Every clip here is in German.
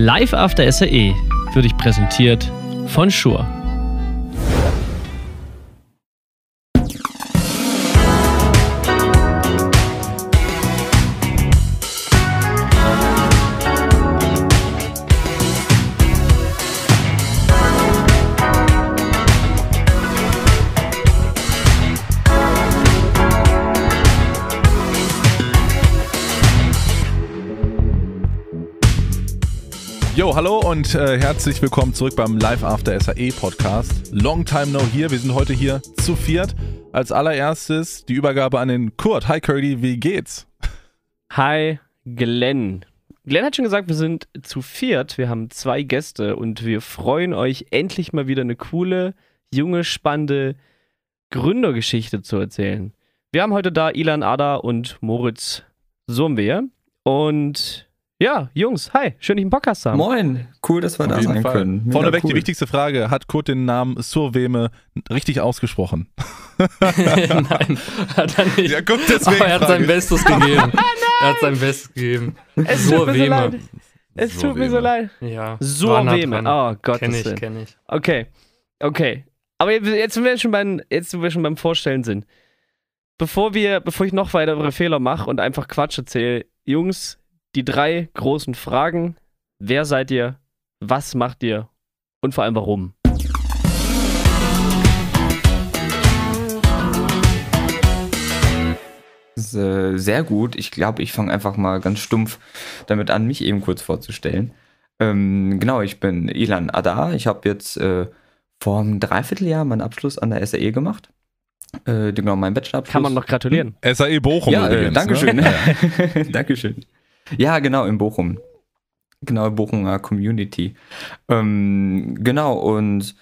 Live After SAE für dich präsentiert von Schur. und äh, herzlich willkommen zurück beim Live After SAE Podcast. Long time no here. Wir sind heute hier zu viert. Als allererstes die Übergabe an den Kurt. Hi Curdy, wie geht's? Hi Glenn. Glenn hat schon gesagt, wir sind zu viert. Wir haben zwei Gäste und wir freuen euch, endlich mal wieder eine coole, junge, spannende Gründergeschichte zu erzählen. Wir haben heute da Ilan Ada und Moritz Surmwehr und ja, Jungs, hi, schön, dich im Podcast haben. Moin, cool, dass wir Auf da sein Fall. können. Vorneweg cool. die wichtigste Frage: Hat Kurt den Namen Surweme richtig ausgesprochen? Nein, hat er nicht. Ja, guck, deswegen Aber er hat sein Bestes gegeben. Ah, er hat sein Bestes gegeben. Es tut Es tut mir so leid. Ja. Surweme. Oh Gott. Kenn ich, Sinn. kenn ich. Okay. Okay. Aber jetzt, wenn wir schon beim, jetzt, wo wir schon beim Vorstellen sind. Bevor wir, bevor ich noch weitere Fehler mache und einfach Quatsch erzähle, Jungs, die drei großen Fragen. Wer seid ihr? Was macht ihr? Und vor allem warum? Äh, sehr gut. Ich glaube, ich fange einfach mal ganz stumpf damit an, mich eben kurz vorzustellen. Ähm, genau, ich bin Ilan Adar. Ich habe jetzt äh, vor einem Dreivierteljahr meinen Abschluss an der SAE gemacht. Äh, genau, meinen Bachelorabschluss. Kann man noch gratulieren. Hm? SAE Bochum ja, Äh, Dankeschön. Ne? Dankeschön. Ja, genau, in Bochum. Genau, Bochumer Community. Ähm, genau, und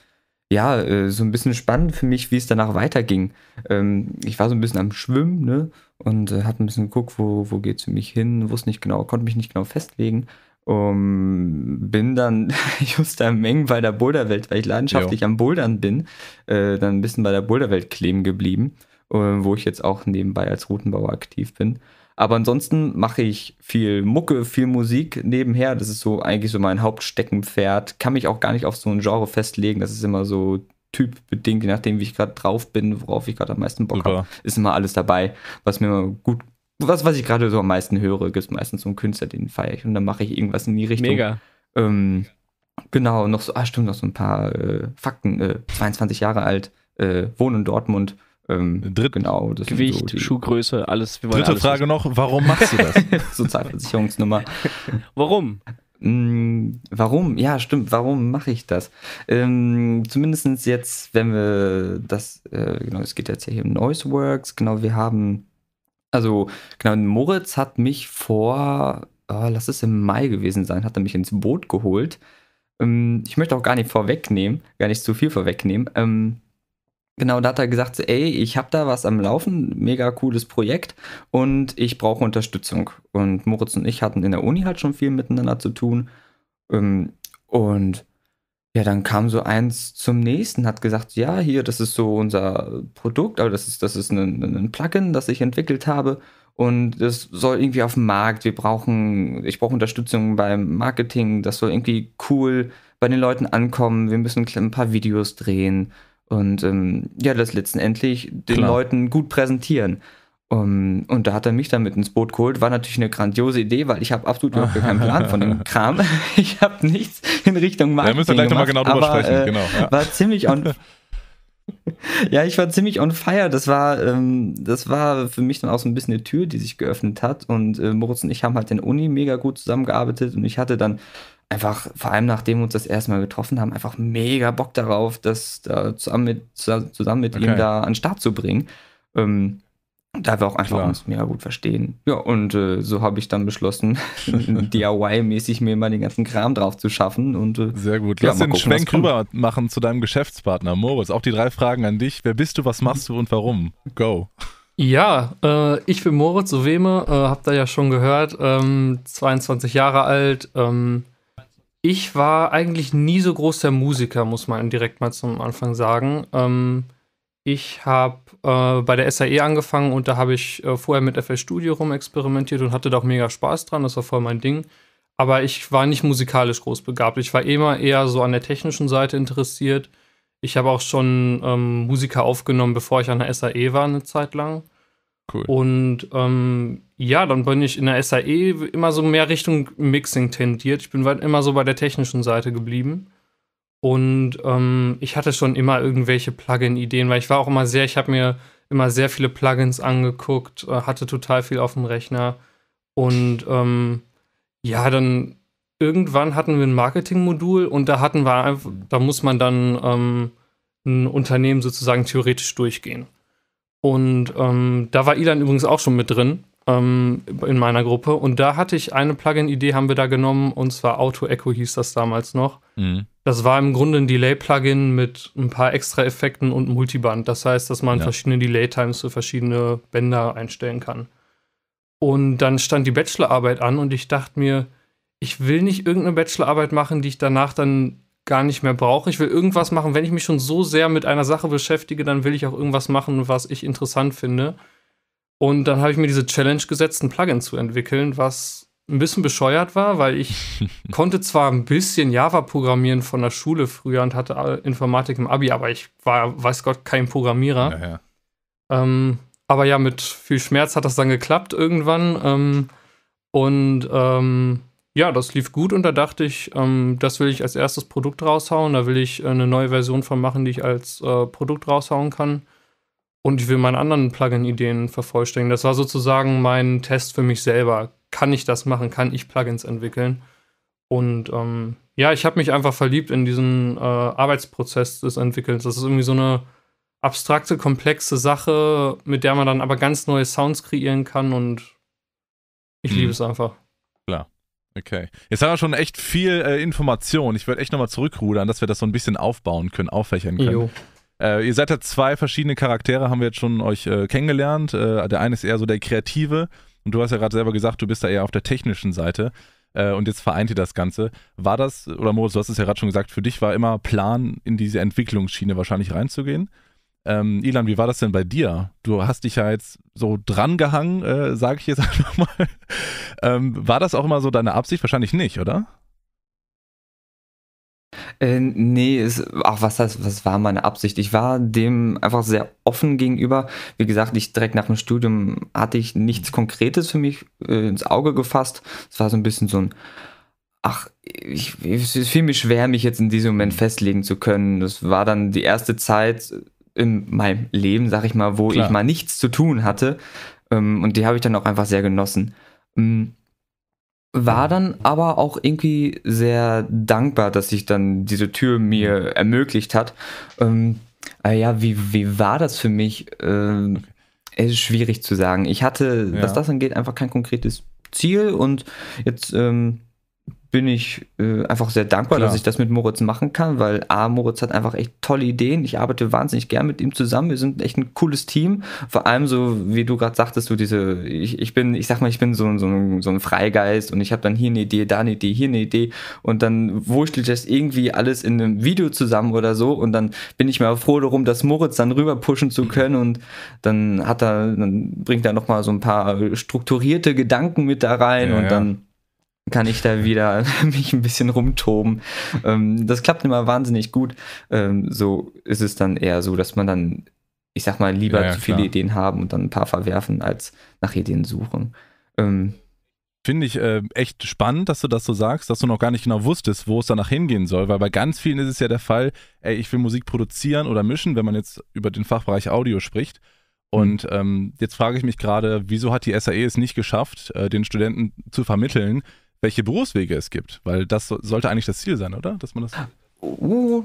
ja, äh, so ein bisschen spannend für mich, wie es danach weiterging. Ähm, ich war so ein bisschen am Schwimmen, ne? Und äh, hatte ein bisschen geguckt, wo, wo es für mich hin, wusste nicht genau, konnte mich nicht genau festlegen. Um, ähm, bin dann just am Mengen bei der Boulderwelt, weil ich leidenschaftlich jo. am Bouldern bin, äh, dann ein bisschen bei der Boulderwelt kleben geblieben, äh, wo ich jetzt auch nebenbei als Routenbauer aktiv bin. Aber ansonsten mache ich viel Mucke, viel Musik nebenher. Das ist so eigentlich so mein Hauptsteckenpferd. Kann mich auch gar nicht auf so ein Genre festlegen. Das ist immer so typbedingt, je nachdem, wie ich gerade drauf bin, worauf ich gerade am meisten Bock habe, ist immer alles dabei, was mir gut, was, was ich gerade so am meisten höre, gibt es meistens so einen Künstler, den feiere ich und dann mache ich irgendwas in die Richtung. Mega. Ähm, genau, noch so, ah stimmt, noch so ein paar äh, Fakten, äh, 22 Jahre alt, äh, wohne in Dortmund, ähm, Dritt genau, Gewicht, so die, Schuhgröße, alles. Dritte alles Frage wissen. noch, warum machst du das? Sozialversicherungsnummer. warum? Mm, warum? Ja, stimmt. Warum mache ich das? Ähm, Zumindest jetzt, wenn wir das, äh, genau, es geht jetzt hier um Noiseworks. Genau, wir haben, also, genau, Moritz hat mich vor, oh, lass es im Mai gewesen sein, hat er mich ins Boot geholt. Ähm, ich möchte auch gar nicht vorwegnehmen, gar nicht zu viel vorwegnehmen. Ähm, Genau, da hat er gesagt, ey, ich habe da was am Laufen, mega cooles Projekt und ich brauche Unterstützung. Und Moritz und ich hatten in der Uni halt schon viel miteinander zu tun. Ähm, und ja, dann kam so eins zum nächsten, hat gesagt, ja, hier, das ist so unser Produkt, also das ist, das ist ein, ein Plugin, das ich entwickelt habe und das soll irgendwie auf dem Markt. Wir brauchen, ich brauche Unterstützung beim Marketing. Das soll irgendwie cool bei den Leuten ankommen. Wir müssen ein paar Videos drehen und ähm, ja, das letztendlich den Klar. Leuten gut präsentieren. Um, und da hat er mich dann mit ins Boot geholt. War natürlich eine grandiose Idee, weil ich habe absolut überhaupt keinen Plan von dem Kram. Ich habe nichts in Richtung Marketing Da müssen wir gleich nochmal genau drüber aber, sprechen. Äh, genau, ja. War ziemlich on... ja, ich war ziemlich on fire. Das war, ähm, das war für mich dann auch so ein bisschen eine Tür, die sich geöffnet hat. Und äh, Moritz und ich haben halt in der Uni mega gut zusammengearbeitet. Und ich hatte dann einfach, vor allem nachdem wir uns das erste Mal getroffen haben, einfach mega Bock darauf, das da zusammen mit, zusammen mit okay. ihm da an den Start zu bringen. Ähm, da wir auch einfach Klar. uns mega gut verstehen. Ja, und äh, so habe ich dann beschlossen, DIY-mäßig mir mal den ganzen Kram drauf zu schaffen. Und, äh, Sehr gut. Ja, Lass den gucken, Schwenk rüber machen zu deinem Geschäftspartner. Moritz, auch die drei Fragen an dich. Wer bist du, was machst du und warum? Go. Ja, äh, ich bin Moritz Soweme, äh, habt ihr ja schon gehört, ähm, 22 Jahre alt, ähm, ich war eigentlich nie so groß der Musiker, muss man direkt mal zum Anfang sagen. Ähm, ich habe äh, bei der SAE angefangen und da habe ich äh, vorher mit FL Studio rumexperimentiert und hatte da auch mega Spaß dran. Das war voll mein Ding. Aber ich war nicht musikalisch groß begabt. Ich war immer eher so an der technischen Seite interessiert. Ich habe auch schon ähm, Musiker aufgenommen, bevor ich an der SAE war, eine Zeit lang. Cool. Und ähm, ja, dann bin ich in der SAE immer so mehr Richtung Mixing tendiert. Ich bin immer so bei der technischen Seite geblieben. Und ähm, ich hatte schon immer irgendwelche Plugin-Ideen, weil ich war auch immer sehr, ich habe mir immer sehr viele Plugins angeguckt, äh, hatte total viel auf dem Rechner. Und ähm, ja, dann irgendwann hatten wir ein Marketing-Modul und da hatten wir einfach, da muss man dann ähm, ein Unternehmen sozusagen theoretisch durchgehen. Und ähm, da war Ilan übrigens auch schon mit drin ähm, in meiner Gruppe. Und da hatte ich eine Plugin-Idee, haben wir da genommen, und zwar Auto Echo hieß das damals noch. Mhm. Das war im Grunde ein Delay-Plugin mit ein paar extra Effekten und Multiband. Das heißt, dass man ja. verschiedene Delay-Times für verschiedene Bänder einstellen kann. Und dann stand die Bachelorarbeit an und ich dachte mir, ich will nicht irgendeine Bachelorarbeit machen, die ich danach dann gar nicht mehr brauche. Ich will irgendwas machen. Wenn ich mich schon so sehr mit einer Sache beschäftige, dann will ich auch irgendwas machen, was ich interessant finde. Und dann habe ich mir diese Challenge gesetzt, ein Plugin zu entwickeln, was ein bisschen bescheuert war, weil ich konnte zwar ein bisschen Java programmieren von der Schule früher und hatte Informatik im Abi, aber ich war, weiß Gott, kein Programmierer. Ja, ja. Ähm, aber ja, mit viel Schmerz hat das dann geklappt irgendwann. Ähm, und ähm, ja, das lief gut und da dachte ich, ähm, das will ich als erstes Produkt raushauen. Da will ich äh, eine neue Version von machen, die ich als äh, Produkt raushauen kann. Und ich will meine anderen Plugin-Ideen vervollständigen. Das war sozusagen mein Test für mich selber. Kann ich das machen? Kann ich Plugins entwickeln? Und ähm, ja, ich habe mich einfach verliebt in diesen äh, Arbeitsprozess des Entwickelns. Das ist irgendwie so eine abstrakte, komplexe Sache, mit der man dann aber ganz neue Sounds kreieren kann und ich mhm. liebe es einfach. Klar. Okay. Jetzt haben wir schon echt viel äh, Information. Ich würde echt nochmal zurückrudern, dass wir das so ein bisschen aufbauen können, auffächern können. Jo. Äh, ihr seid ja zwei verschiedene Charaktere, haben wir jetzt schon euch äh, kennengelernt. Äh, der eine ist eher so der Kreative und du hast ja gerade selber gesagt, du bist da eher auf der technischen Seite. Äh, und jetzt vereint ihr das Ganze. War das, oder Moritz, du hast es ja gerade schon gesagt, für dich war immer Plan, in diese Entwicklungsschiene wahrscheinlich reinzugehen. Ähm, Ilan, wie war das denn bei dir? Du hast dich ja jetzt so drangehangen, äh, sage ich jetzt einfach mal. Ähm, war das auch immer so deine Absicht? Wahrscheinlich nicht, oder? Äh, nee, ist, ach, was, das, was war meine Absicht? Ich war dem einfach sehr offen gegenüber. Wie gesagt, ich direkt nach dem Studium hatte ich nichts Konkretes für mich äh, ins Auge gefasst. Es war so ein bisschen so ein, ach, ich, es fiel mir schwer, mich jetzt in diesem Moment mhm. festlegen zu können. Das war dann die erste Zeit, in meinem Leben, sag ich mal, wo Klar. ich mal nichts zu tun hatte. Ähm, und die habe ich dann auch einfach sehr genossen. Ähm, war dann aber auch irgendwie sehr dankbar, dass sich dann diese Tür mir mhm. ermöglicht hat. Ähm, ja, wie, wie war das für mich? es ist schwierig zu sagen. Ich hatte, ja. was das angeht, einfach kein konkretes Ziel und jetzt ähm, bin ich äh, einfach sehr dankbar, Klar. dass ich das mit Moritz machen kann, weil A, Moritz hat einfach echt tolle Ideen. Ich arbeite wahnsinnig gern mit ihm zusammen. Wir sind echt ein cooles Team. Vor allem so, wie du gerade sagtest, du diese, ich, ich bin, ich sag mal, ich bin so, so, ein, so ein Freigeist und ich habe dann hier eine Idee, da eine Idee, hier eine Idee und dann wurschtel ich das irgendwie alles in einem Video zusammen oder so und dann bin ich mal froh darum, dass Moritz dann rüber pushen zu können und dann hat er, dann bringt er nochmal so ein paar strukturierte Gedanken mit da rein ja, und ja. dann kann ich da wieder mich ein bisschen rumtoben. Ähm, das klappt immer wahnsinnig gut. Ähm, so ist es dann eher so, dass man dann, ich sag mal, lieber ja, ja, zu viele klar. Ideen haben und dann ein paar verwerfen, als nach Ideen suchen. Ähm, Finde ich äh, echt spannend, dass du das so sagst, dass du noch gar nicht genau wusstest, wo es danach hingehen soll, weil bei ganz vielen ist es ja der Fall, ey, ich will Musik produzieren oder mischen, wenn man jetzt über den Fachbereich Audio spricht. Mhm. Und ähm, jetzt frage ich mich gerade, wieso hat die SAE es nicht geschafft, äh, den Studenten zu vermitteln, welche Berufswege es gibt, weil das so, sollte eigentlich das Ziel sein, oder? Dass man das. Oh,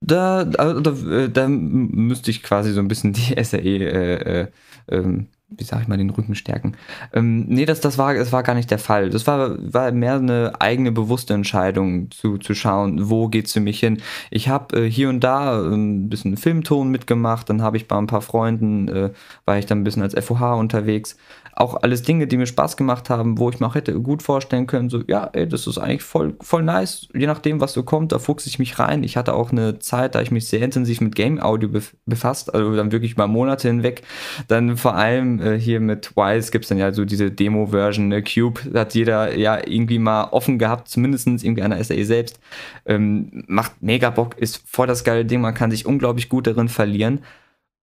da, also, da, da, äh, da müsste ich quasi so ein bisschen die SAE, äh, äh, ähm, wie sag ich mal, den Rücken stärken. Ähm, nee, das, das, war, das war gar nicht der Fall. Das war, war mehr eine eigene bewusste Entscheidung, zu, zu schauen, wo geht's für mich hin. Ich habe äh, hier und da ein ähm, bisschen Filmton mitgemacht, dann habe ich bei ein paar Freunden, äh, war ich dann ein bisschen als FOH unterwegs auch alles Dinge, die mir Spaß gemacht haben, wo ich mir auch hätte gut vorstellen können, so, ja, ey, das ist eigentlich voll, voll nice, je nachdem, was so kommt, da fuchse ich mich rein. Ich hatte auch eine Zeit, da ich mich sehr intensiv mit Game-Audio befasst, also dann wirklich über Monate hinweg. Dann vor allem äh, hier mit Wise gibt es dann ja so diese Demo-Version, ne? Cube, hat jeder ja irgendwie mal offen gehabt, zumindest irgendwie an der SAE eh selbst. Ähm, macht mega Bock, ist voll das geile Ding, man kann sich unglaublich gut darin verlieren.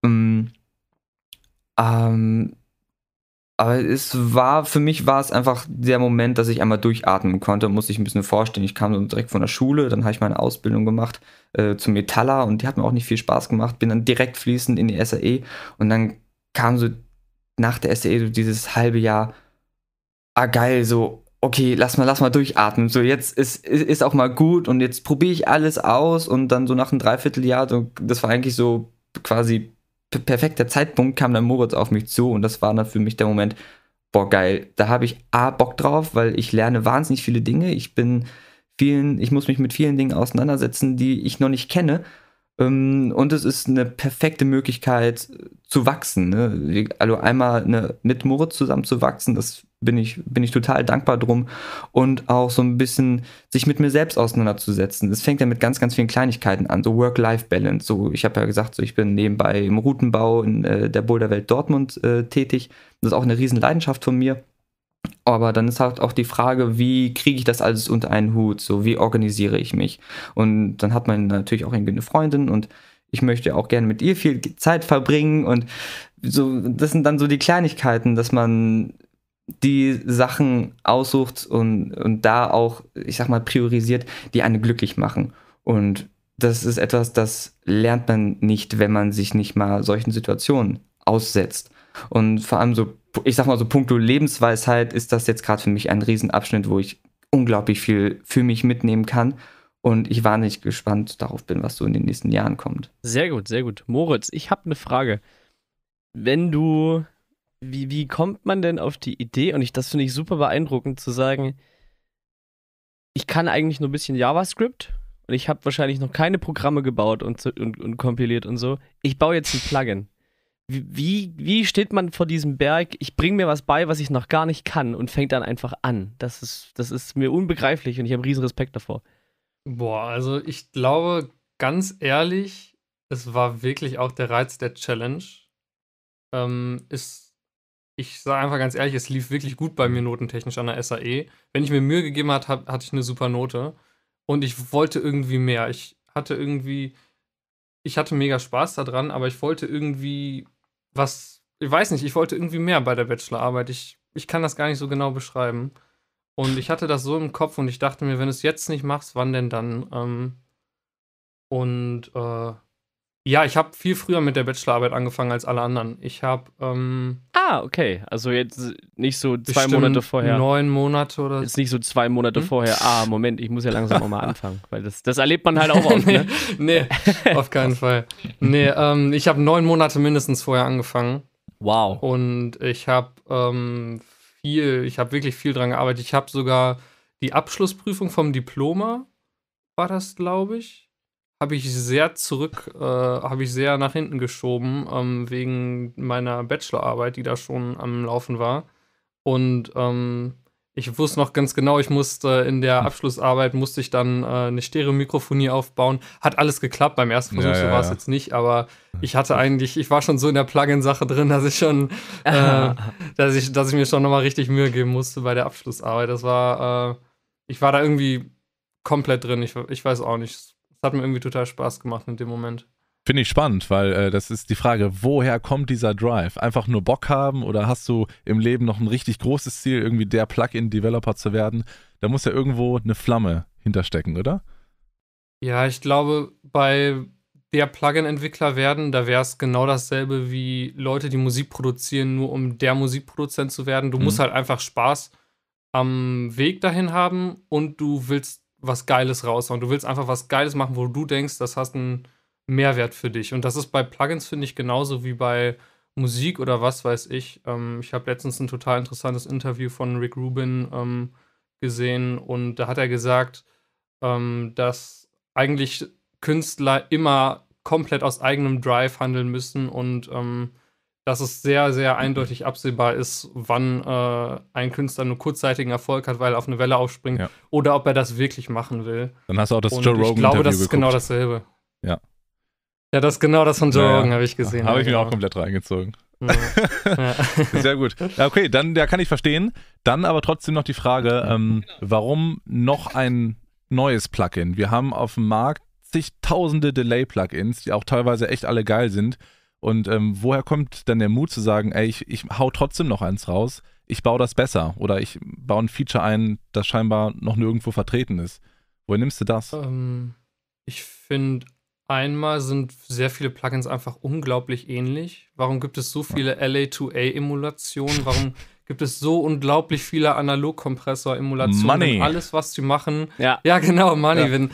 Ähm, ähm, aber es war, für mich war es einfach der Moment, dass ich einmal durchatmen konnte, muss ich ein bisschen vorstellen. Ich kam so direkt von der Schule, dann habe ich meine Ausbildung gemacht äh, zum Metaller und die hat mir auch nicht viel Spaß gemacht. Bin dann direkt fließend in die SAE und dann kam so nach der SAE so dieses halbe Jahr, ah geil, so, okay, lass mal, lass mal durchatmen. So, jetzt ist, ist, ist auch mal gut und jetzt probiere ich alles aus und dann so nach einem Dreivierteljahr, das war eigentlich so quasi perfekter Zeitpunkt kam dann Moritz auf mich zu und das war dann für mich der Moment, boah, geil. Da habe ich A, Bock drauf, weil ich lerne wahnsinnig viele Dinge. Ich bin vielen, ich muss mich mit vielen Dingen auseinandersetzen, die ich noch nicht kenne. Ähm, und es ist eine perfekte Möglichkeit zu wachsen. Ne? Also einmal eine, mit Moritz zusammen zu wachsen, das bin ich, bin ich total dankbar drum. Und auch so ein bisschen sich mit mir selbst auseinanderzusetzen. Das fängt ja mit ganz, ganz vielen Kleinigkeiten an. So Work-Life-Balance. So, ich habe ja gesagt, so ich bin nebenbei im Routenbau in äh, der Boulderwelt Dortmund äh, tätig. Das ist auch eine Riesenleidenschaft von mir. Aber dann ist halt auch die Frage, wie kriege ich das alles unter einen Hut? So, wie organisiere ich mich? Und dann hat man natürlich auch irgendwie eine Freundin und ich möchte auch gerne mit ihr viel Zeit verbringen und so, das sind dann so die Kleinigkeiten, dass man die Sachen aussucht und, und da auch, ich sag mal, priorisiert, die einen glücklich machen. Und das ist etwas, das lernt man nicht, wenn man sich nicht mal solchen Situationen aussetzt. Und vor allem so, ich sag mal so, punkto Lebensweisheit ist das jetzt gerade für mich ein Riesenabschnitt, wo ich unglaublich viel für mich mitnehmen kann. Und ich war nicht gespannt darauf bin, was so in den nächsten Jahren kommt. Sehr gut, sehr gut. Moritz, ich habe eine Frage. Wenn du wie, wie kommt man denn auf die Idee, und ich, das finde ich super beeindruckend, zu sagen, ich kann eigentlich nur ein bisschen JavaScript und ich habe wahrscheinlich noch keine Programme gebaut und, und, und kompiliert und so. Ich baue jetzt ein Plugin. Wie, wie steht man vor diesem Berg, ich bringe mir was bei, was ich noch gar nicht kann und fängt dann einfach an? Das ist, das ist mir unbegreiflich und ich habe riesen Respekt davor. Boah, also ich glaube, ganz ehrlich, es war wirklich auch der Reiz der Challenge. Ähm, ist ich sage einfach ganz ehrlich, es lief wirklich gut bei mir notentechnisch an der SAE. Wenn ich mir Mühe gegeben hat, hab, hatte ich eine super Note. Und ich wollte irgendwie mehr. Ich hatte irgendwie, ich hatte mega Spaß daran, aber ich wollte irgendwie was, ich weiß nicht, ich wollte irgendwie mehr bei der Bachelorarbeit. Ich, ich kann das gar nicht so genau beschreiben. Und ich hatte das so im Kopf und ich dachte mir, wenn du es jetzt nicht machst, wann denn dann? Ähm, und äh, ja, ich habe viel früher mit der Bachelorarbeit angefangen als alle anderen. Ich habe. Ähm, ah, okay. Also jetzt nicht so zwei Monate vorher. Neun Monate oder so. Jetzt nicht so zwei Monate hm? vorher. Ah, Moment, ich muss ja langsam auch mal anfangen, weil das, das erlebt man halt auch oft. nee, ne? nee, auf keinen Fall. Nee, ähm, ich habe neun Monate mindestens vorher angefangen. Wow. Und ich habe ähm, viel, ich habe wirklich viel dran gearbeitet. Ich habe sogar die Abschlussprüfung vom Diploma, war das, glaube ich habe ich sehr zurück, äh, habe ich sehr nach hinten geschoben, ähm, wegen meiner Bachelorarbeit, die da schon am Laufen war. Und ähm, ich wusste noch ganz genau, ich musste in der hm. Abschlussarbeit musste ich dann äh, eine Stereomikrofonie aufbauen. Hat alles geklappt beim ersten Versuch, ja, so war es ja. jetzt nicht, aber ich hatte eigentlich, ich war schon so in der Plugin-Sache drin, dass ich schon, äh, dass ich, dass ich mir schon nochmal richtig Mühe geben musste bei der Abschlussarbeit. Das war, äh, ich war da irgendwie komplett drin. Ich, ich weiß auch nicht. Das hat mir irgendwie total Spaß gemacht in dem Moment. Finde ich spannend, weil äh, das ist die Frage, woher kommt dieser Drive? Einfach nur Bock haben oder hast du im Leben noch ein richtig großes Ziel, irgendwie der Plugin-Developer zu werden? Da muss ja irgendwo eine Flamme hinterstecken, oder? Ja, ich glaube, bei der Plugin-Entwickler werden, da wäre es genau dasselbe wie Leute, die Musik produzieren, nur um der Musikproduzent zu werden. Du mhm. musst halt einfach Spaß am Weg dahin haben und du willst was Geiles raushauen. Du willst einfach was Geiles machen, wo du denkst, das hast einen Mehrwert für dich. Und das ist bei Plugins, finde ich, genauso wie bei Musik oder was weiß ich. Ähm, ich habe letztens ein total interessantes Interview von Rick Rubin ähm, gesehen und da hat er gesagt, ähm, dass eigentlich Künstler immer komplett aus eigenem Drive handeln müssen und ähm, dass es sehr, sehr mhm. eindeutig absehbar ist, wann äh, ein Künstler einen kurzzeitigen Erfolg hat, weil er auf eine Welle aufspringt ja. oder ob er das wirklich machen will. Dann hast du auch das Und Joe Rogan. Ich glaube, das ist geguckt. genau dasselbe. Ja. Ja, das ist genau das von Joe ja, Rogan, habe ich gesehen. Habe ich mir genau. auch komplett reingezogen. Ja. Sehr gut. Okay, dann ja, kann ich verstehen. Dann aber trotzdem noch die Frage, ähm, warum noch ein neues Plugin? Wir haben auf dem Markt zigtausende Delay-Plugins, die auch teilweise echt alle geil sind. Und ähm, woher kommt dann der Mut zu sagen, ey, ich, ich hau trotzdem noch eins raus, ich baue das besser oder ich baue ein Feature ein, das scheinbar noch nirgendwo vertreten ist? Woher nimmst du das? Ähm, ich finde, einmal sind sehr viele Plugins einfach unglaublich ähnlich. Warum gibt es so viele LA2A-Emulationen? Warum gibt es so unglaublich viele Analogkompressor-Emulationen. Alles, was sie machen. Ja, ja genau, Money. Ja.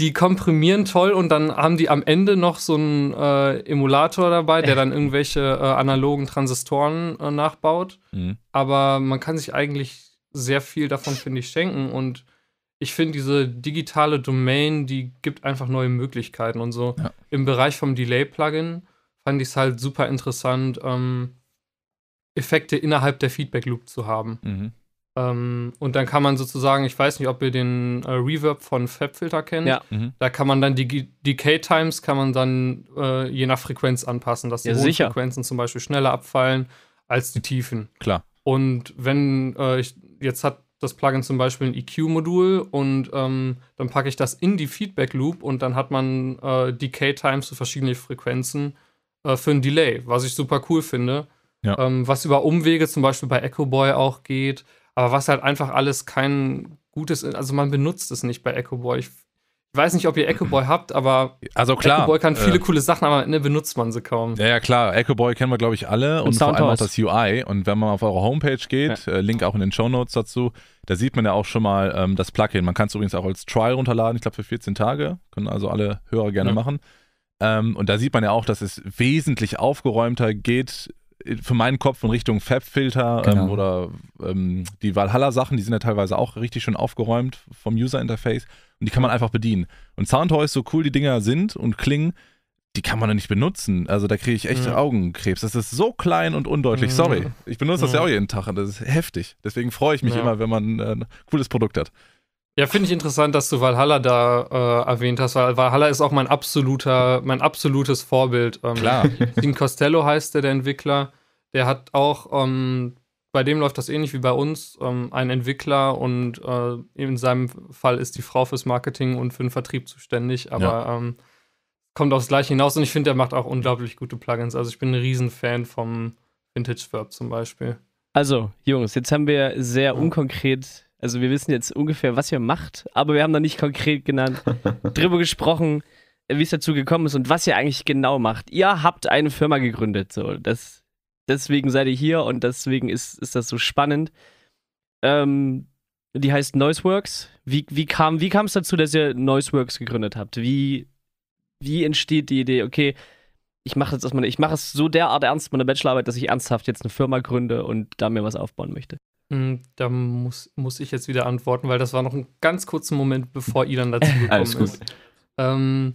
die komprimieren toll und dann haben die am Ende noch so einen äh, Emulator dabei, der dann irgendwelche äh, analogen Transistoren äh, nachbaut. Mhm. Aber man kann sich eigentlich sehr viel davon, finde ich, schenken. Und ich finde, diese digitale Domain, die gibt einfach neue Möglichkeiten und so. Ja. Im Bereich vom Delay-Plugin fand ich es halt super interessant. Ähm, Effekte innerhalb der Feedback Loop zu haben. Mhm. Ähm, und dann kann man sozusagen, ich weiß nicht, ob ihr den äh, Reverb von FabFilter kennt. Ja. Mhm. Da kann man dann die Decay Times kann man dann äh, je nach Frequenz anpassen, dass die ja, hohen sicher. Frequenzen zum Beispiel schneller abfallen als die Tiefen. Klar. Und wenn äh, ich jetzt hat das Plugin zum Beispiel ein EQ-Modul und ähm, dann packe ich das in die Feedback-Loop und dann hat man äh, Decay-Times zu verschiedenen Frequenzen äh, für ein Delay, was ich super cool finde, ja. Ähm, was über Umwege zum Beispiel bei Echo Boy auch geht, aber was halt einfach alles kein gutes, also man benutzt es nicht bei Echo Boy. Ich, ich weiß nicht, ob ihr Echo Boy habt, aber also klar, Echo Boy kann äh, viele äh, coole Sachen, aber am Ende benutzt man sie kaum. Ja, ja klar. Echo Boy kennen wir, glaube ich, alle und, und vor allem auch das UI. Und wenn man auf eure Homepage geht, ja. äh, Link auch in den Show Notes dazu, da sieht man ja auch schon mal ähm, das Plugin. Man kann es übrigens auch als Trial runterladen, ich glaube für 14 Tage. Können also alle Hörer gerne ja. machen. Ähm, und da sieht man ja auch, dass es wesentlich aufgeräumter geht für meinen Kopf in Richtung Fab-Filter ähm, genau. ähm, oder ähm, die Valhalla-Sachen, die sind ja teilweise auch richtig schön aufgeräumt vom User-Interface und die kann man einfach bedienen. Und Soundtoys, so cool die Dinger sind und klingen, die kann man doch nicht benutzen. Also da kriege ich echt mhm. Augenkrebs. Das ist so klein und undeutlich. Mhm. Sorry. Ich benutze mhm. das ja auch jeden Tag und das ist heftig. Deswegen freue ich mich ja. immer, wenn man äh, ein cooles Produkt hat. Ja, finde ich interessant, dass du Valhalla da äh, erwähnt hast, weil Valhalla ist auch mein absoluter, mein absolutes Vorbild. Ähm, Klar. Dean Costello heißt der, der Entwickler. Der hat auch, ähm, bei dem läuft das ähnlich wie bei uns, ähm, ein Entwickler und äh, in seinem Fall ist die Frau fürs Marketing und für den Vertrieb zuständig, aber ja. ähm, kommt aufs Gleiche hinaus und ich finde, der macht auch unglaublich gute Plugins. Also ich bin ein Riesenfan vom Vintage Verb zum Beispiel. Also, Jungs, jetzt haben wir sehr unkonkret, also wir wissen jetzt ungefähr, was ihr macht, aber wir haben noch nicht konkret genannt, drüber gesprochen, wie es dazu gekommen ist und was ihr eigentlich genau macht. Ihr habt eine Firma gegründet, so, das deswegen seid ihr hier und deswegen ist, ist das so spannend. Ähm, die heißt Noiseworks. Wie, wie kam wie es dazu, dass ihr Noiseworks gegründet habt? Wie, wie entsteht die Idee, okay, ich mache jetzt erstmal, ich mache es so derart ernst meine Bachelorarbeit, dass ich ernsthaft jetzt eine Firma gründe und da mir was aufbauen möchte? Hm, da muss, muss ich jetzt wieder antworten, weil das war noch ein ganz kurzer Moment, bevor Ilan dazu gekommen Alles gut. ist. Ähm,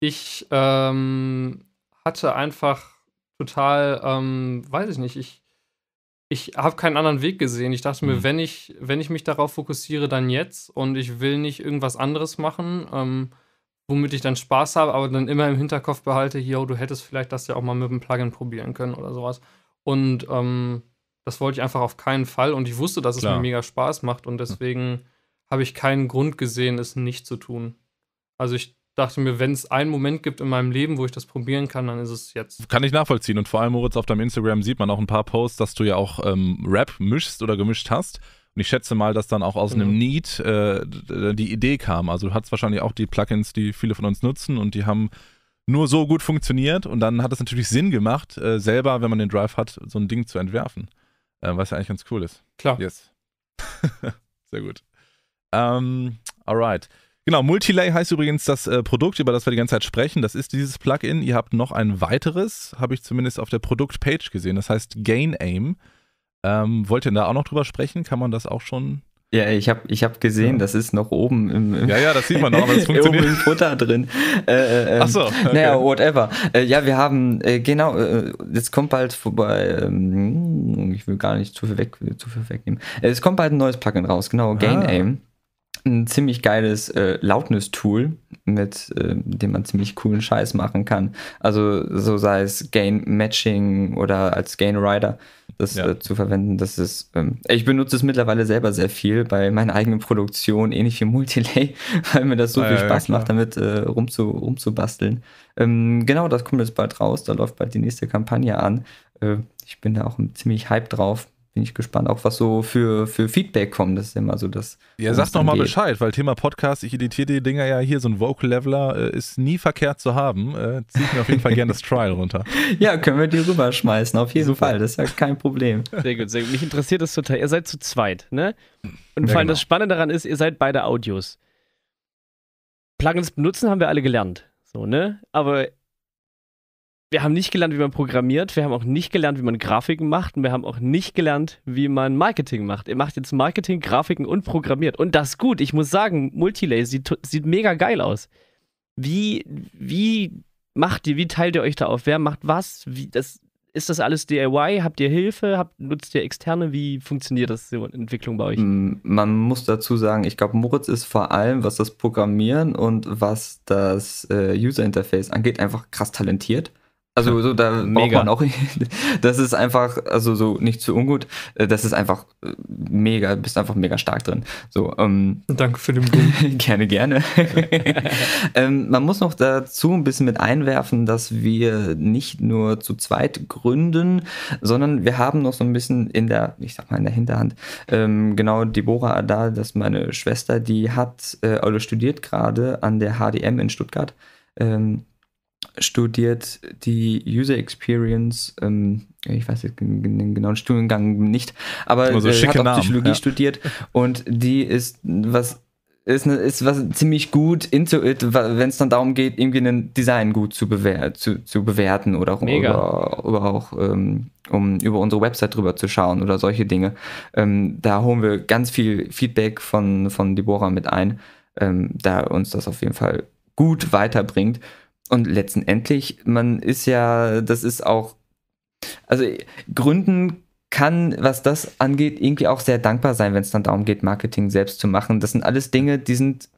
ich ähm, hatte einfach total, ähm, weiß ich nicht, ich, ich habe keinen anderen Weg gesehen. Ich dachte mir, mhm. wenn, ich, wenn ich mich darauf fokussiere, dann jetzt und ich will nicht irgendwas anderes machen, ähm, womit ich dann Spaß habe, aber dann immer im Hinterkopf behalte, yo, du hättest vielleicht das ja auch mal mit einem Plugin probieren können oder sowas. Und ähm, das wollte ich einfach auf keinen Fall und ich wusste, dass Klar. es mir mega Spaß macht und hm. deswegen mhm. habe ich keinen Grund gesehen, es nicht zu tun. Also ich dachte mir, wenn es einen Moment gibt in meinem Leben, wo ich das probieren kann, dann ist es jetzt. Kann ich nachvollziehen. Und vor allem, Moritz, auf deinem Instagram sieht man auch ein paar Posts, dass du ja auch ähm, Rap mischst oder gemischt hast. Und ich schätze mal, dass dann auch aus genau. einem mhm. Need äh, die Idee kam. Also du hattest wahrscheinlich auch die Plugins, die viele von uns nutzen und die haben nur so gut funktioniert. Und dann hat es natürlich Sinn gemacht, äh, selber, wenn man den Drive hat, so ein Ding zu entwerfen. Äh, was ja eigentlich ganz cool ist. Klar. Yes. Sehr gut. Ähm, alright. Genau, Multilay heißt übrigens das äh, Produkt, über das wir die ganze Zeit sprechen. Das ist dieses Plugin. Ihr habt noch ein weiteres, habe ich zumindest auf der Produktpage gesehen. Das heißt Gain Aim. Ähm, wollt ihr da auch noch drüber sprechen? Kann man das auch schon ja, ich habe ich hab gesehen, ja. das ist noch oben im, im Ja, ja, das sieht man noch, aber das funktioniert. oben im Futter drin. Äh, äh, ähm, Ach so. Okay. Naja, whatever. Äh, ja, wir haben, äh, genau, äh, jetzt äh, kommt bald vorbei, ähm, ich will gar nicht zu viel, weg, zu viel wegnehmen. Äh, es kommt bald ein neues Plugin raus, genau, Gain ah. Aim ein ziemlich geiles äh, Loudness-Tool, mit äh, dem man ziemlich coolen Scheiß machen kann. Also so sei es Gain-Matching oder als Gain-Rider das ja. äh, zu verwenden. Das ist, ähm, ich benutze es mittlerweile selber sehr viel bei meiner eigenen Produktion, ähnlich wie Multilay, weil mir das so viel Spaß ja, macht, damit äh, rumzu, rumzubasteln. Ähm, genau, das kommt jetzt bald raus, da läuft bald die nächste Kampagne an. Äh, ich bin da auch ziemlich hype drauf bin ich gespannt, auch was so für, für Feedback kommt. Das ist immer so das. Ja, sag doch mal geht. Bescheid, weil Thema Podcast, ich editiere die Dinger ja hier, so ein Vocal Leveler äh, ist nie verkehrt zu haben. Äh, ich mir auf jeden Fall gerne das Trial runter. Ja, können wir die rüberschmeißen, auf jeden Super. Fall. Das ist ja kein Problem. Sehr gut, sehr gut. Mich interessiert das total. Ihr seid zu zweit, ne? Und ja, vor allem genau. das Spannende daran ist, ihr seid beide Audios. Plugins benutzen haben wir alle gelernt. So, ne? Aber wir haben nicht gelernt, wie man programmiert, wir haben auch nicht gelernt, wie man Grafiken macht und wir haben auch nicht gelernt, wie man Marketing macht. Ihr macht jetzt Marketing, Grafiken und programmiert. Und das ist gut. Ich muss sagen, Multilay sieht, sieht mega geil aus. Wie, wie macht ihr, wie teilt ihr euch da auf? Wer macht was? Wie, das, ist das alles DIY? Habt ihr Hilfe? Habt, nutzt ihr externe? Wie funktioniert das, so Entwicklung bei euch? Man muss dazu sagen, ich glaube, Moritz ist vor allem, was das Programmieren und was das äh, User Interface angeht, einfach krass talentiert. Also so da mega. braucht man auch. Das ist einfach, also so nicht zu ungut. Äh, das ist einfach äh, mega, bist einfach mega stark drin. So. Ähm, Danke für den Blumen. gerne, gerne. ähm, man muss noch dazu ein bisschen mit einwerfen, dass wir nicht nur zu zweit gründen, sondern wir haben noch so ein bisschen in der, ich sag mal in der Hinterhand, ähm, genau Deborah Adal, das ist meine Schwester, die hat äh, oder studiert gerade an der HDM in Stuttgart. Ähm, studiert die User Experience, ähm, ich weiß jetzt den genauen Studiengang nicht, aber also äh, hat auch Namen, Psychologie ja. studiert und die ist was ist, eine, ist was ziemlich gut into it, wenn es dann darum geht, irgendwie ein Design gut zu, bewer zu, zu bewerten oder auch, über, über, auch ähm, um über unsere Website drüber zu schauen oder solche Dinge. Ähm, da holen wir ganz viel Feedback von, von Deborah mit ein, ähm, da uns das auf jeden Fall gut weiterbringt. Und letztendlich, man ist ja, das ist auch, also Gründen kann, was das angeht, irgendwie auch sehr dankbar sein, wenn es dann darum geht, Marketing selbst zu machen. Das sind alles Dinge, die sind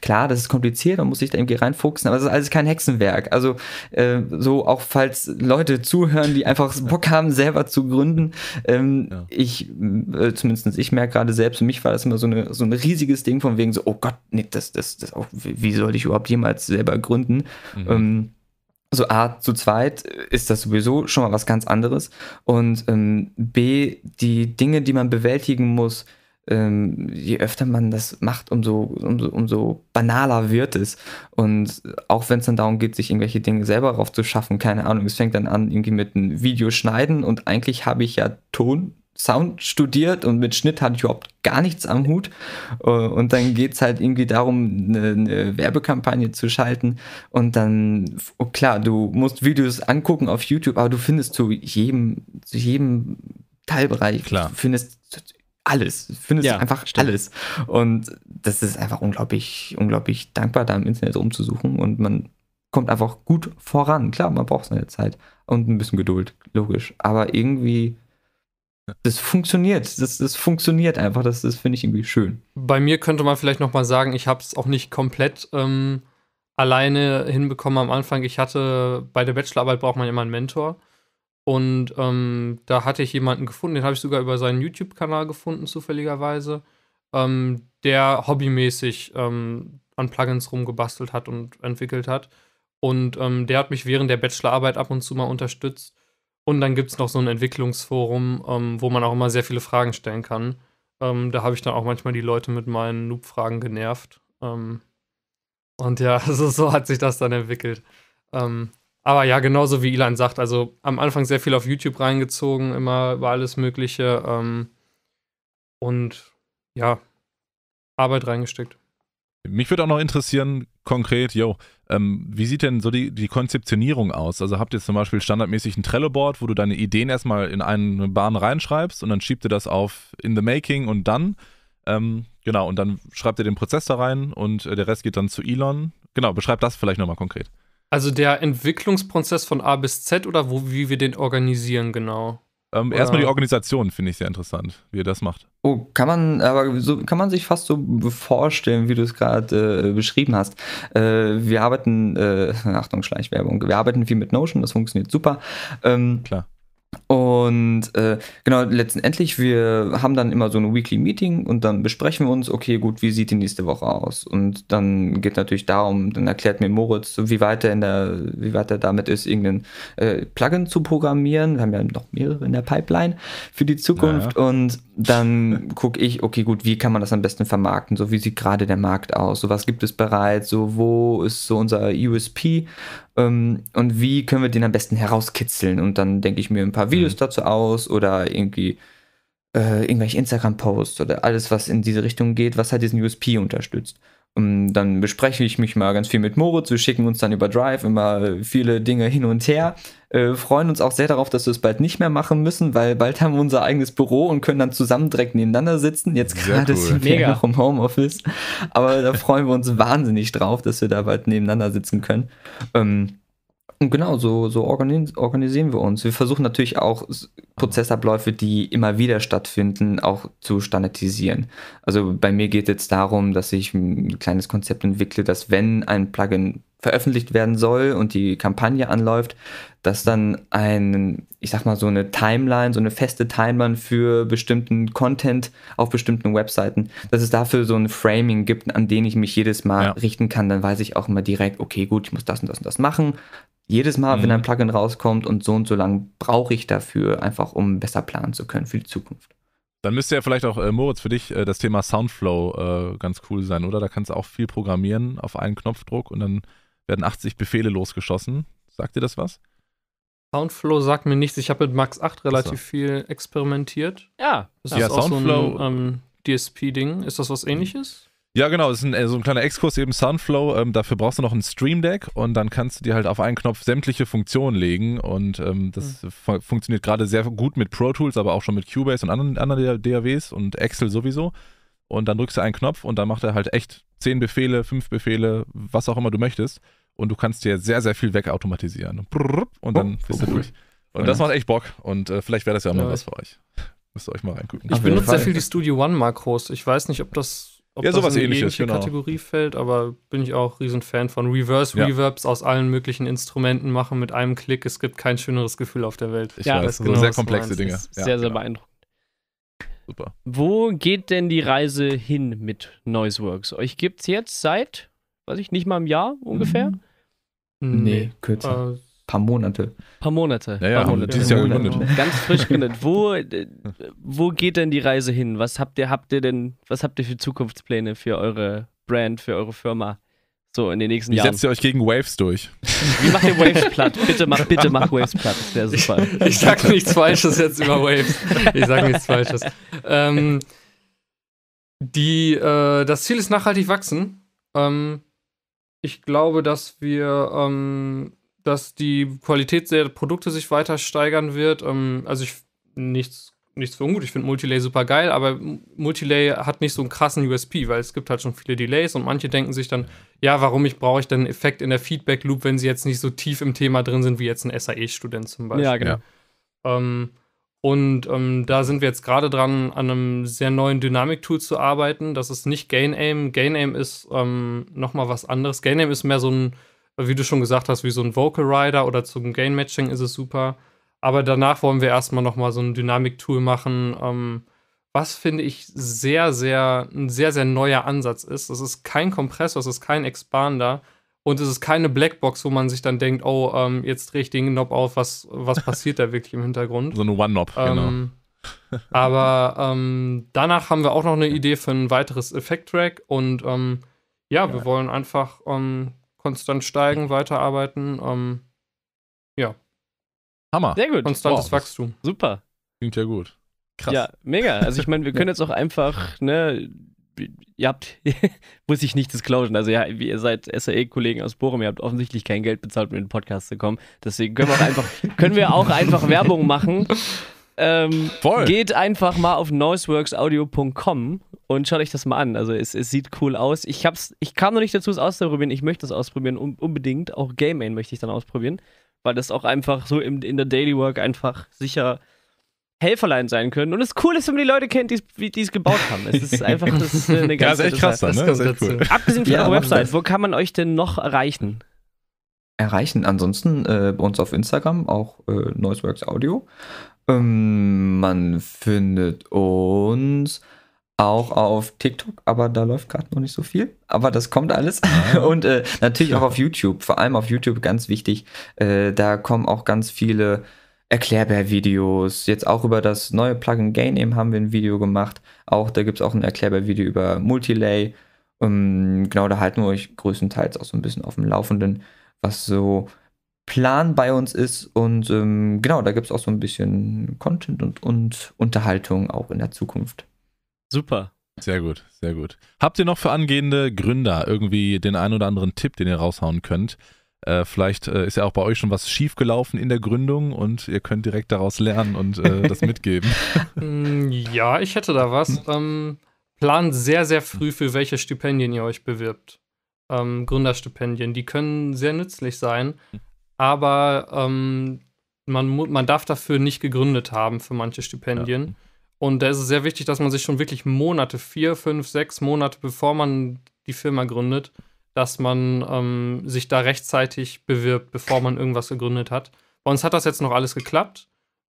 klar, das ist kompliziert, man muss sich da irgendwie reinfuchsen, aber das ist alles kein Hexenwerk. Also äh, so auch falls Leute zuhören, die einfach Bock haben, selber zu gründen. Ähm, ja. Ich, äh, zumindest ich merke gerade selbst, für mich war das immer so, eine, so ein riesiges Ding von wegen so, oh Gott, nee, das, das, das auch, wie soll ich überhaupt jemals selber gründen? Mhm. Ähm, so A, zu zweit ist das sowieso schon mal was ganz anderes. Und ähm, B, die Dinge, die man bewältigen muss, ähm, je öfter man das macht, umso, umso, umso banaler wird es. Und auch wenn es dann darum geht, sich irgendwelche Dinge selber drauf zu schaffen, keine Ahnung, es fängt dann an, irgendwie mit einem Video schneiden und eigentlich habe ich ja Ton Sound studiert und mit Schnitt hatte ich überhaupt gar nichts am Hut. Äh, und dann geht es halt irgendwie darum, eine, eine, Werbekampagne zu schalten. Und dann, oh klar, du musst Videos angucken auf YouTube, aber du findest zu jedem, zu jedem Teilbereich, klar. findest alles. Du findest ja, einfach stimmt. alles. Und das ist einfach unglaublich, unglaublich dankbar, da im Internet rumzusuchen. Und man kommt einfach gut voran. Klar, man braucht seine Zeit und ein bisschen Geduld, logisch. Aber irgendwie, das funktioniert. Das, das funktioniert einfach. Das, das finde ich irgendwie schön. Bei mir könnte man vielleicht nochmal sagen, ich habe es auch nicht komplett ähm, alleine hinbekommen am Anfang. Ich hatte bei der Bachelorarbeit braucht man immer einen Mentor. Und ähm, da hatte ich jemanden gefunden, den habe ich sogar über seinen YouTube-Kanal gefunden, zufälligerweise, ähm, der hobbymäßig ähm, an Plugins rumgebastelt hat und entwickelt hat. Und ähm, der hat mich während der Bachelorarbeit ab und zu mal unterstützt. Und dann gibt es noch so ein Entwicklungsforum, ähm, wo man auch immer sehr viele Fragen stellen kann. Ähm, da habe ich dann auch manchmal die Leute mit meinen Noob-Fragen genervt. und ja, so, so hat sich das dann entwickelt. Ähm, aber ja, genauso wie Ilan sagt, also am Anfang sehr viel auf YouTube reingezogen, immer über alles Mögliche ähm, und ja, Arbeit reingesteckt. Mich würde auch noch interessieren, konkret, yo, ähm, wie sieht denn so die, die Konzeptionierung aus? Also habt ihr zum Beispiel standardmäßig ein Trello-Board, wo du deine Ideen erstmal in eine Bahn reinschreibst und dann schiebt ihr das auf in the making und dann? Ähm, genau, und dann schreibt ihr den Prozess da rein und äh, der Rest geht dann zu Elon. Genau, beschreibt das vielleicht nochmal konkret. Also der Entwicklungsprozess von A bis Z oder wo, wie wir den organisieren genau? Ähm, erstmal die Organisation finde ich sehr interessant, wie ihr das macht. Oh, kann man, aber so kann man sich fast so vorstellen, wie du es gerade äh, beschrieben hast. Äh, wir arbeiten, äh, Achtung, Schleichwerbung, wir arbeiten viel mit Notion, das funktioniert super. Ähm, Klar. Und äh, genau, letztendlich, wir haben dann immer so ein Weekly Meeting und dann besprechen wir uns, okay, gut, wie sieht die nächste Woche aus? Und dann geht natürlich darum, dann erklärt mir Moritz, wie weit er, in der, wie weit er damit ist, irgendein äh, Plugin zu programmieren. Wir haben ja noch mehrere in der Pipeline für die Zukunft. Naja. Und dann gucke ich, okay, gut, wie kann man das am besten vermarkten? So, wie sieht gerade der Markt aus? So, was gibt es bereits? So, wo ist so unser USP? Ähm, und wie können wir den am besten herauskitzeln? Und dann denke ich mir ein paar Videos mhm. dazu aus oder irgendwie äh, irgendwelche Instagram-Posts oder alles, was in diese Richtung geht, was halt diesen USP unterstützt. Und dann bespreche ich mich mal ganz viel mit Moritz. Wir schicken uns dann über Drive immer viele Dinge hin und her. Äh, freuen uns auch sehr darauf, dass wir es bald nicht mehr machen müssen, weil bald haben wir unser eigenes Büro und können dann zusammen direkt nebeneinander sitzen. Jetzt gerade cool. sind wir noch im Homeoffice, aber da freuen wir uns wahnsinnig drauf, dass wir da bald nebeneinander sitzen können. Ähm, und genau, so, so organisieren wir uns. Wir versuchen natürlich auch Prozessabläufe, die immer wieder stattfinden, auch zu standardisieren. Also bei mir geht es darum, dass ich ein kleines Konzept entwickle, dass wenn ein Plugin veröffentlicht werden soll und die Kampagne anläuft, dass dann ein, ich sag mal, so eine Timeline, so eine feste Timeline für bestimmten Content auf bestimmten Webseiten, dass es dafür so ein Framing gibt, an den ich mich jedes Mal ja. richten kann. Dann weiß ich auch immer direkt, okay, gut, ich muss das und das und das machen. Jedes Mal, mhm. wenn ein Plugin rauskommt und so und so lang brauche ich dafür, einfach um besser planen zu können für die Zukunft. Dann müsste ja vielleicht auch, äh, Moritz, für dich äh, das Thema Soundflow äh, ganz cool sein, oder? Da kannst du auch viel programmieren auf einen Knopfdruck und dann werden 80 Befehle losgeschossen. Sagt dir das was? Soundflow sagt mir nichts. Ich habe mit Max 8 relativ so. viel experimentiert. Ja, das ja, ist auch Soundflow. so ein ähm, DSP-Ding. Ist das was mhm. ähnliches? Ja, genau. Das ist ein, äh, so ein kleiner Exkurs eben Soundflow. Ähm, dafür brauchst du noch ein Stream Deck und dann kannst du dir halt auf einen Knopf sämtliche Funktionen legen. Und ähm, das mhm. fu funktioniert gerade sehr gut mit Pro Tools, aber auch schon mit Cubase und anderen, anderen DAWs und Excel sowieso und dann drückst du einen Knopf und dann macht er halt echt zehn Befehle, fünf Befehle, was auch immer du möchtest. Und du kannst dir sehr, sehr viel wegautomatisieren. Und dann oh, bist du cool. Oh, durch. Oh. Und das macht echt Bock. Und äh, vielleicht wäre das ja auch mal ja. was für euch. Müsst ihr euch mal reingucken. Ich benutze sehr viel die Studio One-Makros. Ich weiß nicht, ob das, ob ja, sowas das in ähnliches, genau. Kategorie fällt, aber bin ich auch riesen Fan von Reverse ja. Reverbs aus allen möglichen Instrumenten machen mit einem Klick. Es gibt kein schöneres Gefühl auf der Welt. Ich ja, weiß, das sind genau, sehr komplexe Dinge. sehr, sehr genau. beeindruckend. Super. Wo geht denn die Reise hin mit Noiseworks? Euch gibt es jetzt seit, weiß ich, nicht mal im Jahr ungefähr? Mhm. Nee, kürzer. Äh, paar Monate. Paar Monate. Naja, paar Monate. dieses Jahr gegründet. Ganz frisch gegründet. Wo, äh, wo geht denn die Reise hin? Was habt ihr, habt ihr denn, was habt ihr für Zukunftspläne für eure Brand, für eure Firma? So, in den nächsten Wie Jahren. Wie setzt ihr euch gegen Waves durch? Wie macht ihr Waves platt? Bitte mach, bitte mach Waves platt. Das wäre super. Ich, ich sag nichts Falsches jetzt über Waves. Ich sag nichts Falsches. Ähm, die, äh, das Ziel ist nachhaltig wachsen. Ähm, ich glaube, dass wir, ähm, dass die Qualität der Produkte sich weiter steigern wird. Ähm, also ich nichts nichts für ungut. Ich finde Multilay super geil, aber Multilay hat nicht so einen krassen USP, weil es gibt halt schon viele Delays und manche denken sich dann, ja, warum ich brauche ich denn einen Effekt in der Feedback Loop, wenn sie jetzt nicht so tief im Thema drin sind wie jetzt ein SAE-Student zum Beispiel. Ja, genau. Ähm, und ähm, da sind wir jetzt gerade dran, an einem sehr neuen Dynamic-Tool zu arbeiten. Das ist nicht Gain Aim. Gain Aim ist ähm, nochmal was anderes. Gain Aim ist mehr so ein, wie du schon gesagt hast, wie so ein Vocal Rider oder zum Gain Matching ist es super. Aber danach wollen wir erstmal nochmal so ein Dynamik-Tool machen, ähm, was finde ich sehr, sehr, ein sehr, sehr neuer Ansatz ist. Es ist kein Kompressor, es ist kein Expander und es ist keine Blackbox, wo man sich dann denkt, oh, ähm, jetzt drehe ich den Knob auf, was, was passiert da wirklich im Hintergrund? So eine One-Knob, ähm, genau. aber ähm, danach haben wir auch noch eine Idee für ein weiteres Effekt-Track und ähm, ja, Geil. wir wollen einfach konstant steigen, weiterarbeiten. Ähm, ja. Hammer. Sehr gut. Konstantes wow. Wachstum. Super. Klingt ja gut. Krass. Ja, mega. Also ich meine, wir können jetzt auch einfach, ne, ihr habt, muss ich nicht disclosen, also ja, ihr seid SAE-Kollegen aus Bochum, ihr habt offensichtlich kein Geld bezahlt, um in den Podcast zu kommen. Deswegen können wir auch einfach, können wir auch einfach Werbung machen. Ähm, Voll. Geht einfach mal auf noiseworksaudio.com und schaut euch das mal an. Also es, es, sieht cool aus. Ich, hab's, ich kam noch nicht dazu, es auszuprobieren. Ich möchte es ausprobieren, unbedingt. Auch Game Ain möchte ich dann ausprobieren weil das auch einfach so im, in der Daily Work einfach sicher Helferlein sein können. Und es Coole ist, wenn man die Leute kennt, die es gebaut haben. Es ist einfach das ist eine ganz ja, ist krass, ne? cool. Abgesehen von ja, eurer Website, wo kann man euch denn noch erreichen? Erreichen. Ansonsten äh, bei uns auf Instagram auch äh, Noiseworks Audio. Ähm, man findet uns auch auf TikTok, aber da läuft gerade noch nicht so viel. Aber das kommt alles. Ja. Ah. Und äh, natürlich ja. auch auf YouTube, vor allem auf YouTube ganz wichtig. Äh, da kommen auch ganz viele Erklärbär-Videos. Jetzt auch über das neue Plugin Gain eben haben wir ein Video gemacht. Auch da gibt es auch ein Erklärbär-Video über Multilay. Ähm, genau, da halten wir euch größtenteils auch so ein bisschen auf dem Laufenden, was so Plan bei uns ist. Und ähm, genau, da gibt es auch so ein bisschen Content und, und Unterhaltung auch in der Zukunft. Super. Sehr gut, sehr gut. Habt ihr noch für angehende Gründer irgendwie den einen oder anderen Tipp, den ihr raushauen könnt? Äh, vielleicht äh, ist ja auch bei euch schon was schiefgelaufen in der Gründung und ihr könnt direkt daraus lernen und äh, das mitgeben. Mm, ja, ich hätte da was. Ähm, plant sehr, sehr früh, für welche Stipendien ihr euch bewirbt. Ähm, Gründerstipendien, die können sehr nützlich sein, aber ähm, man, man darf dafür nicht gegründet haben für manche Stipendien. Ja und da ist es sehr wichtig, dass man sich schon wirklich Monate, vier, fünf, sechs Monate, bevor man die Firma gründet, dass man ähm, sich da rechtzeitig bewirbt, bevor man irgendwas gegründet hat. Bei uns hat das jetzt noch alles geklappt,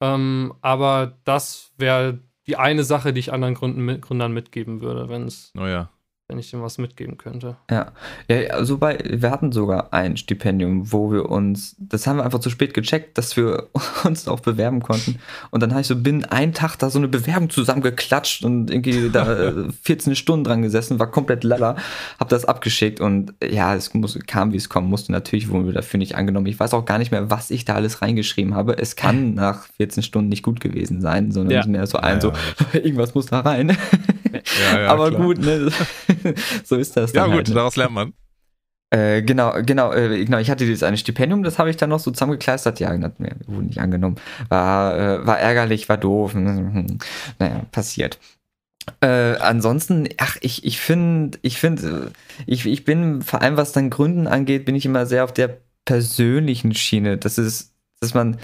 ähm, aber das wäre die eine Sache, die ich anderen Gründen, Gründern mitgeben würde, wenn es Naja, oh wenn ich dem was mitgeben könnte. Ja, ja also bei, wir hatten sogar ein Stipendium, wo wir uns, das haben wir einfach zu spät gecheckt, dass wir uns auch bewerben konnten. Und dann habe ich so binnen einen Tag da so eine Bewerbung zusammengeklatscht und irgendwie da 14 äh, Stunden dran gesessen, war komplett lala, habe das abgeschickt und ja, es muss, kam, wie es kommen musste. Natürlich wurden wir dafür nicht angenommen. Ich weiß auch gar nicht mehr, was ich da alles reingeschrieben habe. Es kann nach 14 Stunden nicht gut gewesen sein, sondern ja. mehr so ein, ja, ja. so irgendwas muss da rein. Aber klar. gut, ne? so ist das. Ja, gut, halt. daraus lernt man. Äh, genau, genau, äh, genau. Ich hatte dieses eine Stipendium, das habe ich dann noch so zusammengekleistert. Ja, hat mir wurde nicht angenommen. War, äh, war ärgerlich, war doof. Hm, hm, hm. Naja, passiert. Äh, ansonsten, ach, ich, ich finde, ich finde, äh, ich, ich bin, vor allem was dann Gründen angeht, bin ich immer sehr auf der persönlichen Schiene. Das ist, dass man,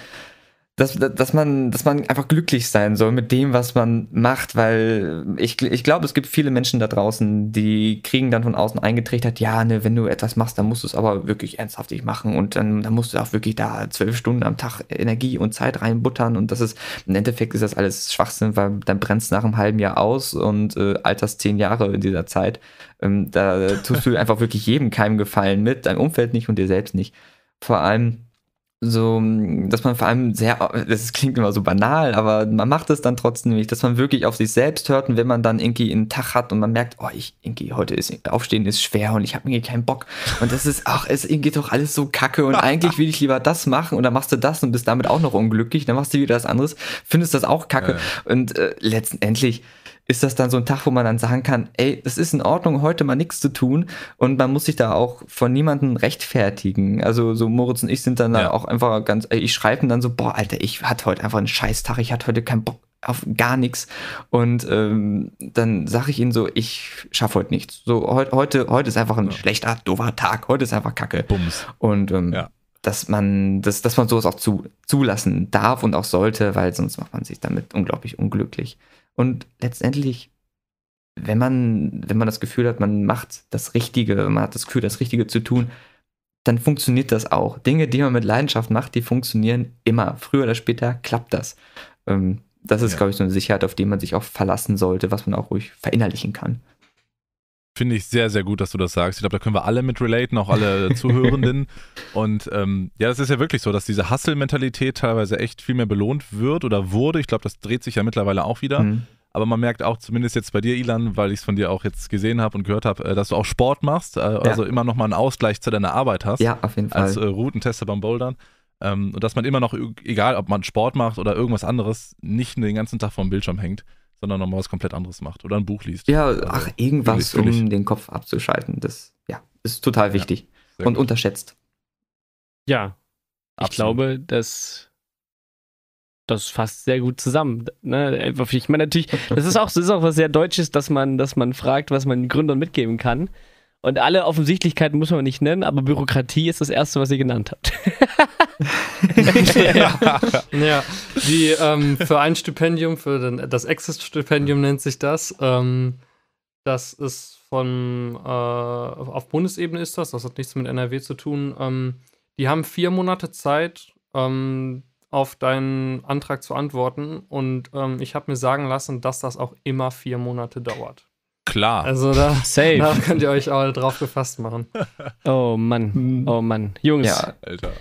dass, dass, man, dass man einfach glücklich sein soll mit dem, was man macht, weil ich, ich glaube, es gibt viele Menschen da draußen, die kriegen dann von außen eingetrichtert, ja, ne, wenn du etwas machst, dann musst du es aber wirklich ernsthaftig machen und dann, dann musst du auch wirklich da zwölf Stunden am Tag Energie und Zeit reinbuttern und das ist, im Endeffekt ist das alles Schwachsinn, weil dann brennst du nach einem halben Jahr aus und äh, alterst zehn Jahre in dieser Zeit. Ähm, da tust du einfach wirklich jedem keinem Gefallen mit, deinem Umfeld nicht und dir selbst nicht. Vor allem, so, dass man vor allem sehr, das klingt immer so banal, aber man macht es dann trotzdem nicht, dass man wirklich auf sich selbst hört und wenn man dann irgendwie einen Tag hat und man merkt, oh, ich, irgendwie, heute ist, aufstehen ist schwer und ich habe irgendwie keinen Bock und das ist, ach, es geht doch alles so kacke und eigentlich will ich lieber das machen und dann machst du das und bist damit auch noch unglücklich, dann machst du wieder was anderes, findest das auch kacke ja. und äh, letztendlich, ist das dann so ein Tag, wo man dann sagen kann, ey, es ist in Ordnung, heute mal nichts zu tun und man muss sich da auch von niemandem rechtfertigen. Also so Moritz und ich sind dann, ja. dann auch einfach ganz, ich schreibe dann so, boah, Alter, ich hatte heute einfach einen Scheißtag, ich hatte heute keinen Bock auf gar nichts und ähm, dann sage ich ihnen so, ich schaffe heute nichts. So heute heute heute ist einfach ein ja. schlechter, doofer Tag. Heute ist einfach Kacke. Bums. Und ähm, ja dass man, dass, dass man sowas auch zu, zulassen darf und auch sollte, weil sonst macht man sich damit unglaublich unglücklich. Und letztendlich, wenn man, wenn man das Gefühl hat, man macht das Richtige, man hat das Gefühl, das Richtige zu tun, dann funktioniert das auch. Dinge, die man mit Leidenschaft macht, die funktionieren immer. Früher oder später klappt das. Ähm, das ist, ja. glaube ich, so eine Sicherheit, auf die man sich auch verlassen sollte, was man auch ruhig verinnerlichen kann. Finde ich sehr, sehr gut, dass du das sagst. Ich glaube, da können wir alle mit relaten, auch alle Zuhörenden. Und ähm, ja, das ist ja wirklich so, dass diese Hustle-Mentalität teilweise echt viel mehr belohnt wird oder wurde. Ich glaube, das dreht sich ja mittlerweile auch wieder. Mhm. Aber man merkt auch, zumindest jetzt bei dir, Ilan, weil ich es von dir auch jetzt gesehen habe und gehört habe, äh, dass du auch Sport machst, äh, ja. also immer noch mal einen Ausgleich zu deiner Arbeit hast. Ja, auf jeden Fall. Als äh, Routentester beim Bouldern. Ähm, und dass man immer noch, egal ob man Sport macht oder irgendwas anderes, nicht den ganzen Tag vor dem Bildschirm hängt sondern nochmal was komplett anderes macht oder ein Buch liest. Ja, also, ach, irgendwas, um ich. den Kopf abzuschalten. Das ja, ist total wichtig ja, und gut. unterschätzt. Ja, Absolut. ich glaube, dass das fasst sehr gut zusammen. Ne? Ich meine natürlich, das ist auch, das ist auch was sehr Deutsches, dass man, dass man fragt, was man Gründern mitgeben kann. Und alle Offensichtlichkeiten muss man nicht nennen, aber Bürokratie ist das Erste, was ihr genannt habt. ja. ja. Die, ähm, für ein Stipendium, für den, das Exist-Stipendium nennt sich das. Ähm, das ist von, äh, auf Bundesebene ist das, das hat nichts mit NRW zu tun. Ähm, die haben vier Monate Zeit, ähm, auf deinen Antrag zu antworten. Und ähm, ich habe mir sagen lassen, dass das auch immer vier Monate dauert. Klar. Also da, Safe. da könnt ihr euch auch drauf gefasst machen. Oh Mann, oh Mann. Jungs, ja. Alter.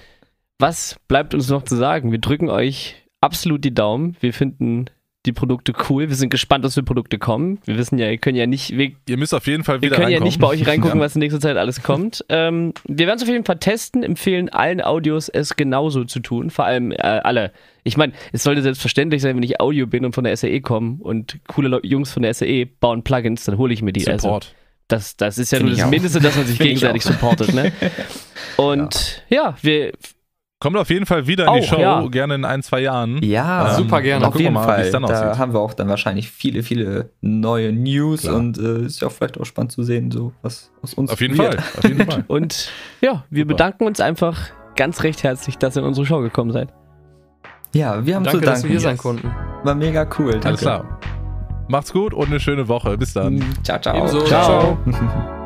was bleibt uns noch zu sagen? Wir drücken euch absolut die Daumen. Wir finden die Produkte cool. Wir sind gespannt, was für Produkte kommen. Wir wissen ja, ihr könnt ja nicht. Wir, ihr müsst auf jeden Fall wieder. Wir können reinkommen. ja nicht bei euch reingucken, ja. was in nächster Zeit alles kommt. Ähm, wir werden es auf jeden Fall testen, empfehlen allen Audios, es genauso zu tun. Vor allem äh, alle. Ich meine, es sollte selbstverständlich sein, wenn ich Audio bin und von der SAE e komme und coole Le Jungs von der SAE e bauen Plugins, dann hole ich mir die. Also. Support. Also, das, das ist ja Find nur das Mindeste, dass man sich gegenseitig supportet. Ne? Und ja, ja wir Kommt auf jeden Fall wieder in die Show, ja. gerne in ein, zwei Jahren. Ja, ähm, super gerne. Auf jeden mal, Fall. Da aussieht. haben wir auch dann wahrscheinlich viele, viele neue News Klar. und äh, ist ja auch vielleicht auch spannend zu sehen, so was aus uns. Auf jeden, Fall. auf jeden Fall. und ja, wir super. bedanken uns einfach ganz recht herzlich, dass ihr in unsere Show gekommen seid. Ja, wir haben danke, zu danken. dass wir hier sein konnten. War mega cool. Danke. Alles klar. Macht's gut und eine schöne Woche. Bis dann. Mhm. Ciao, ciao. Ebenso. ciao. ciao.